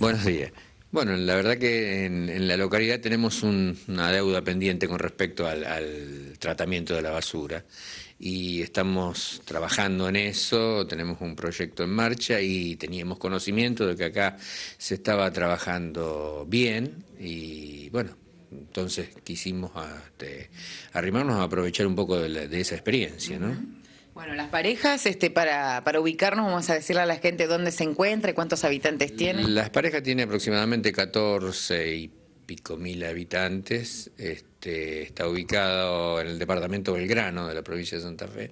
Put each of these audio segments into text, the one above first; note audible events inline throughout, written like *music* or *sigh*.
Buenos días. Bueno, la verdad que en, la localidad tenemos una deuda pendiente con respecto al, tratamiento de la basura y estamos trabajando en eso, tenemos un proyecto en marcha y teníamos conocimiento de que acá se estaba trabajando bien y bueno, entonces quisimos este, arrimarnos a aprovechar un poco de, de esa experiencia, ¿no? Bueno, las parejas, este, para, para ubicarnos, vamos a decirle a la gente dónde se encuentra y cuántos habitantes tiene. Las parejas tienen aproximadamente 14 y pico mil habitantes. Este, está ubicado en el departamento Belgrano de la provincia de Santa Fe.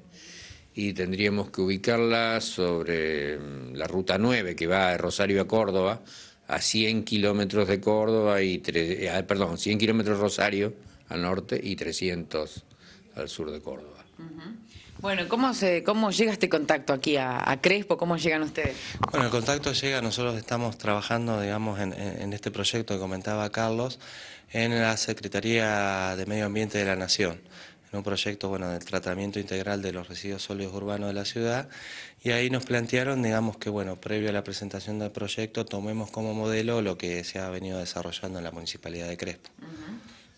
Y tendríamos que ubicarla sobre mm, la ruta 9 que va de Rosario a Córdoba, a 100 kilómetros de Córdoba y eh, ah, perdón, 100 kilómetros Rosario al norte y 300 al sur de Córdoba. Bueno, ¿cómo, se, ¿cómo llega este contacto aquí a, Crespo? ¿Cómo llegan ustedes? Bueno, el contacto llega, nosotros estamos trabajando, digamos, en, este proyecto que comentaba Carlos, en la Secretaría de Medio Ambiente de la Nación en un proyecto bueno, del tratamiento integral de los residuos sólidos urbanos de la ciudad y ahí nos plantearon, digamos que bueno, previo a la presentación del proyecto tomemos como modelo lo que se ha venido desarrollando en la Municipalidad de Crespo.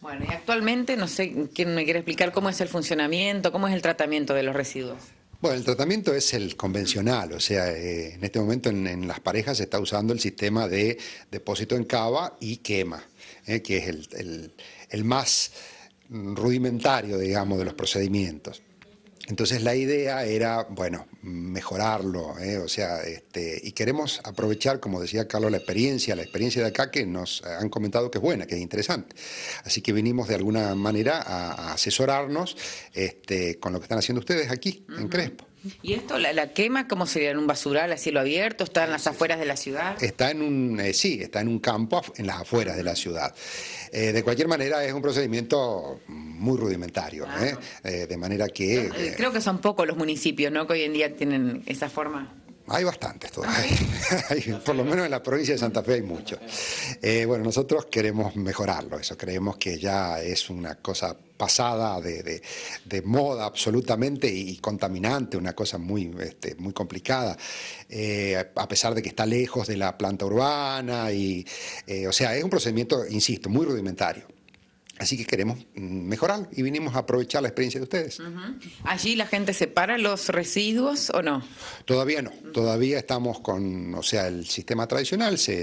Bueno, y actualmente, no sé, ¿quién me quiere explicar cómo es el funcionamiento, cómo es el tratamiento de los residuos? Bueno, el tratamiento es el convencional, o sea, eh, en este momento en, las parejas se está usando el sistema de depósito en cava y quema, eh, que es el más rudimentario, digamos, de los procedimientos. Entonces la idea era, bueno, mejorarlo, ¿eh? o sea, este, y queremos aprovechar, como decía Carlos, la experiencia, la experiencia de acá que nos han comentado que es buena, que es interesante. Así que vinimos de alguna manera a, asesorarnos este, con lo que están haciendo ustedes aquí, en Crespo. ¿Y esto, la, la quema, cómo sería? ¿En un basural a cielo abierto? ¿Está en las afueras de la ciudad? Está en un, eh, sí, está en un campo en las afueras de la ciudad. Eh, de cualquier manera, es un procedimiento muy rudimentario, ¿eh? de manera que... Creo que son pocos los municipios, ¿no?, que hoy en día tienen esa forma. Hay bastantes todavía, *laughs* por lo menos en la provincia de Santa Fe hay muchos. Eh, bueno, nosotros queremos mejorarlo, eso creemos que ya es una cosa pasada de, moda absolutamente y, contaminante, una cosa muy, este, muy complicada, eh, a pesar de que está lejos de la planta urbana y, eh, o sea, es un procedimiento, insisto, muy rudimentario. Así que queremos mm, mejorar y vinimos a aprovechar la experiencia de ustedes. ¿Allí la gente separa los residuos o no? Todavía no, todavía estamos con, o sea, el sistema tradicional, se,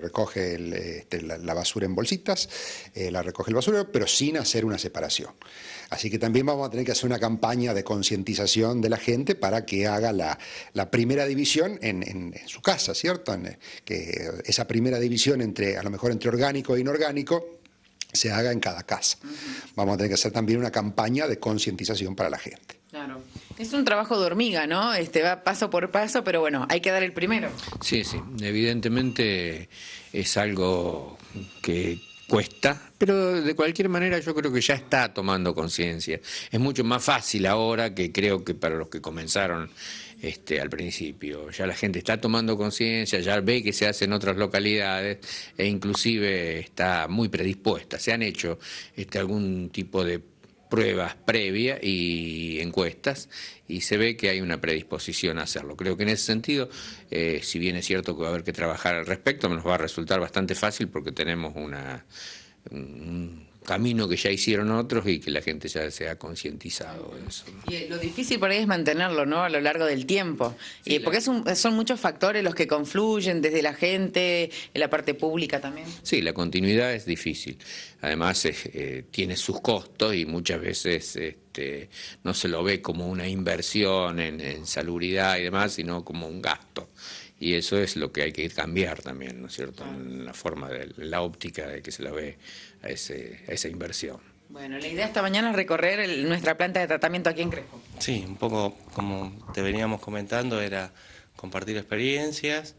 recoge este, la, basura en bolsitas, eh, la recoge el basurero, pero sin hacer una separación. Así que también vamos a tener que hacer una campaña de concientización de la gente para que haga la, primera división en, su casa, ¿cierto? Eh, que esa primera división entre, a lo mejor entre orgánico e inorgánico, se haga en cada casa. Vamos a tener que hacer también una campaña de concientización para la gente. Claro. Es un trabajo de hormiga, ¿no? Este va paso por paso, pero bueno, hay que dar el primero. Sí, sí. Evidentemente es algo que cuesta, pero de cualquier manera yo creo que ya está tomando conciencia. Es mucho más fácil ahora que creo que para los que comenzaron este, al principio. Ya la gente está tomando conciencia, ya ve que se hace en otras localidades e inclusive está muy predispuesta. Se han hecho este, algún tipo de pruebas previas y encuestas y se ve que hay una predisposición a hacerlo. Creo que en ese sentido, eh, si bien es cierto que va a haber que trabajar al respecto, nos va a resultar bastante fácil porque tenemos una camino que ya hicieron otros y que la gente ya se ha concientizado de eso. Y eh, lo difícil por ahí es mantenerlo, ¿no? A lo largo del tiempo. porque son muchos factores los que confluyen, desde la gente, en la parte pública también. Sí, la continuidad es difícil. Además, eh, eh, tiene sus costos y muchas veces este, no se lo ve como una inversión en, en salubridad y demás, sino como un gasto. Y eso es lo que hay que ir cambiar también, ¿no es cierto?, en la forma, de, la óptica de que se lo ve a, esa inversión. Bueno, la idea esta mañana es recorrer nuestra planta de tratamiento aquí en Crespo. Sí, un poco como te veníamos comentando, era compartir experiencias,